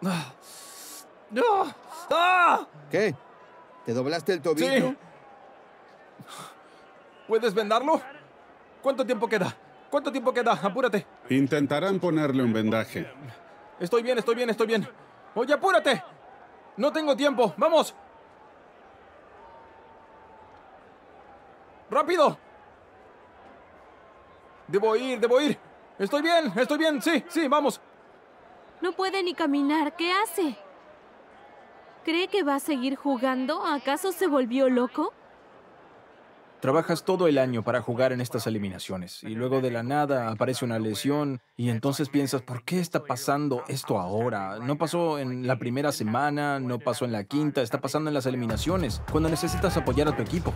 ¡No! ¿Qué? ¿Te doblaste el tobillo? ¿Puedes vendarlo? ¿Cuánto tiempo queda? ¿Cuánto tiempo queda? Apúrate. Intentarán ponerle un vendaje. Estoy bien, estoy bien, estoy bien. Oye, apúrate. No tengo tiempo. Vamos. ¡Rápido! Debo ir, debo ir. Estoy bien, estoy bien. Sí, sí, vamos. No puede ni caminar. ¿Qué hace? ¿Cree que va a seguir jugando? ¿Acaso se volvió loco? Trabajas todo el año para jugar en estas eliminaciones y luego de la nada aparece una lesión y entonces piensas, ¿por qué está pasando esto ahora? No pasó en la primera semana, no pasó en la quinta, está pasando en las eliminaciones, cuando necesitas apoyar a tu equipo.